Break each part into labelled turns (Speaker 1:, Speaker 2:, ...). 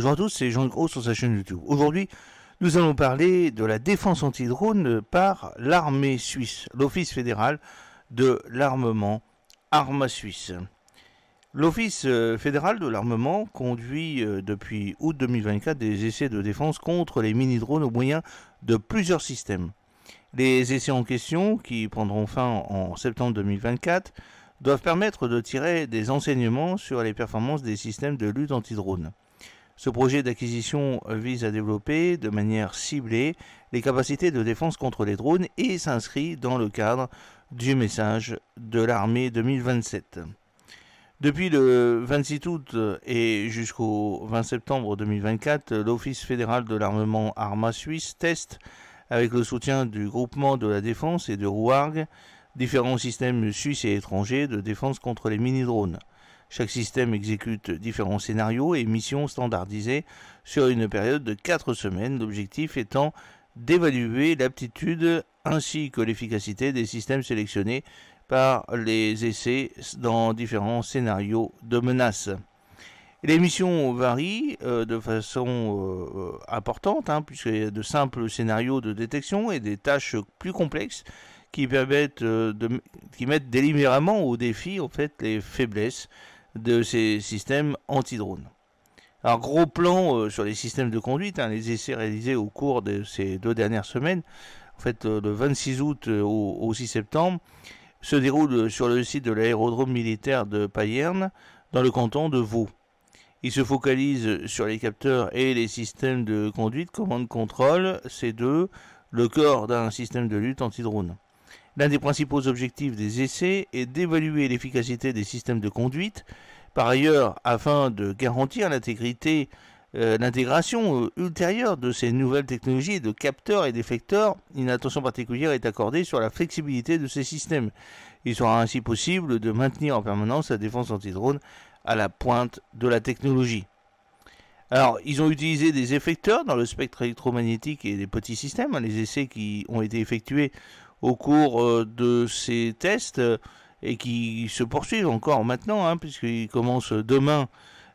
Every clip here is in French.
Speaker 1: Bonjour à tous, c'est Jean Gros sur sa chaîne YouTube. Aujourd'hui, nous allons parler de la défense anti-drone par l'armée suisse, l'Office fédéral de l'armement Arma Suisse. L'Office euh, fédéral de l'armement conduit euh, depuis août 2024 des essais de défense contre les mini-drones au moyen de plusieurs systèmes. Les essais en question, qui prendront fin en septembre 2024, doivent permettre de tirer des enseignements sur les performances des systèmes de lutte anti-drone. Ce projet d'acquisition euh, vise à développer de manière ciblée les capacités de défense contre les drones et s'inscrit dans le cadre du message de l'armée 2027. Depuis le 26 août et jusqu'au 20 septembre 2024, l'Office fédéral de l'armement Arma Suisse teste, avec le soutien du groupement de la défense et de Rouargue, différents systèmes suisses et étrangers de défense contre les mini-drones. Chaque système exécute différents scénarios et missions standardisées sur une période de 4 semaines, l'objectif étant d'évaluer l'aptitude ainsi que l'efficacité des systèmes sélectionnés par les essais dans différents scénarios de menaces. Les missions varient euh, de façon euh, importante, hein, puisqu'il y a de simples scénarios de détection et des tâches plus complexes qui permettent euh, de, qui mettent délibérément au défi en fait les faiblesses de ces systèmes anti-drones. Un gros plan euh, sur les systèmes de conduite, hein, les essais réalisés au cours de ces deux dernières semaines, en fait euh, le 26 août euh, au, 6 septembre, se déroulent sur le site de l'aérodrome militaire de Payerne, dans le canton de Vaud. Il se focalise sur les capteurs et les systèmes de conduite, commande-contrôle, c deux, le corps d'un système de lutte anti-drone. L'un des principaux objectifs des essais est d'évaluer l'efficacité des systèmes de conduite. Par ailleurs, afin de garantir l'intégrité, euh, l'intégration euh, ultérieure de ces nouvelles technologies de capteurs et d'effecteurs, une attention particulière est accordée sur la flexibilité de ces systèmes. Il sera ainsi possible de maintenir en permanence la défense anti-drone à la pointe de la technologie. Alors, ils ont utilisé des effecteurs dans le spectre électromagnétique et des petits systèmes. Hein, les essais qui ont été effectués au cours euh, de ces tests euh, et qui se poursuivent encore maintenant, hein, puisqu'ils commencent demain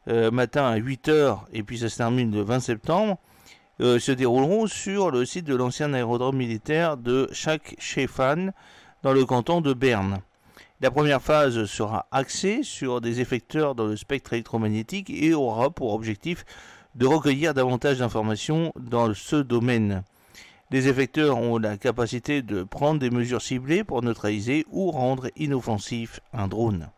Speaker 1: euh, matin à 8h et puis ça se termine le 20 septembre, se dérouleront sur le site de l'ancien aérodrome militaire de chak dans le canton de Berne. La première phase sera axée sur des effecteurs dans le spectre électromagnétique et aura pour objectif de recueillir davantage d'informations dans ce domaine. Les effecteurs ont la capacité de prendre des mesures ciblées pour neutraliser ou rendre inoffensif un drone.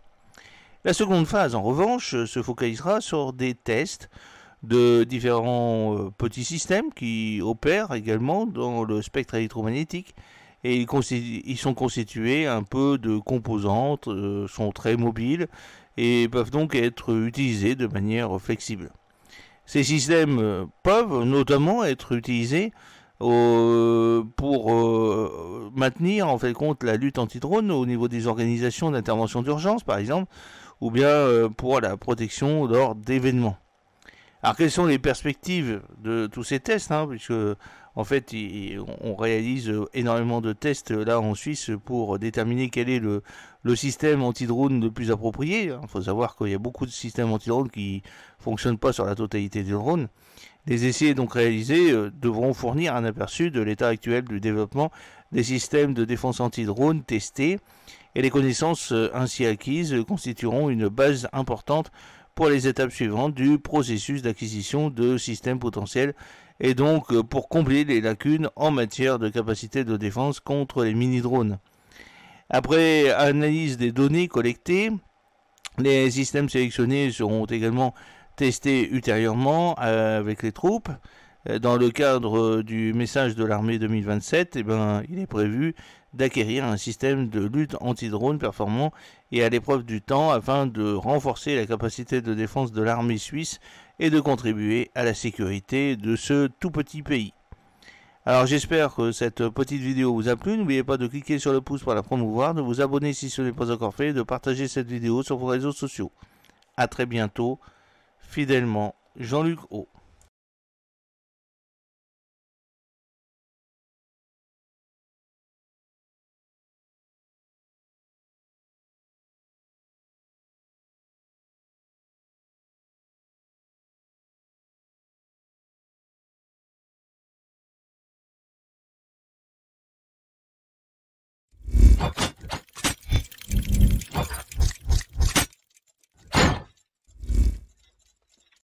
Speaker 1: La seconde phase, en revanche, se focalisera sur des tests de différents euh, petits systèmes qui opèrent également dans le spectre électromagnétique. Et ils, sont constitués un peu de composantes, euh, sont très mobiles et peuvent donc être utilisés de manière flexible. Ces systèmes euh, peuvent notamment être utilisés pour euh, maintenir en fait compte la lutte anti-drone au niveau des organisations d'intervention d'urgence par exemple ou bien euh, pour la protection lors d'événements. Alors quelles sont les perspectives de tous ces tests hein, puisque en fait, on réalise euh, énormément de tests euh, là en Suisse pour déterminer quel est le, système anti-drone le plus approprié. Il hein, faut savoir qu'il y a beaucoup de systèmes anti-drone qui fonctionnent pas sur la totalité des drones. Les essais donc réalisés euh, devront fournir un aperçu de l'état actuel du développement des systèmes de défense anti-drone testés et les connaissances ainsi acquises constitueront une base importante pour les étapes suivantes du processus d'acquisition de systèmes potentiels et donc euh, pour combler les lacunes en matière de capacité de défense contre les mini-drones. Après analyse des données collectées, les systèmes sélectionnés seront également testés ultérieurement euh, avec les troupes. Euh, dans le cadre du message de l'armée 2027, eh ben, il est prévu d'acquérir un système de lutte anti-drone performant et à l'épreuve du temps afin de renforcer la capacité de défense de l'armée suisse et de contribuer à la sécurité de ce tout petit pays. Alors j'espère que cette petite vidéo vous a plu, n'oubliez pas de cliquer sur le pouce pour la promouvoir, de vous abonner si ce n'est pas encore fait, et de partager cette vidéo sur vos réseaux sociaux. A très bientôt, fidèlement, Jean-Luc O. Okay.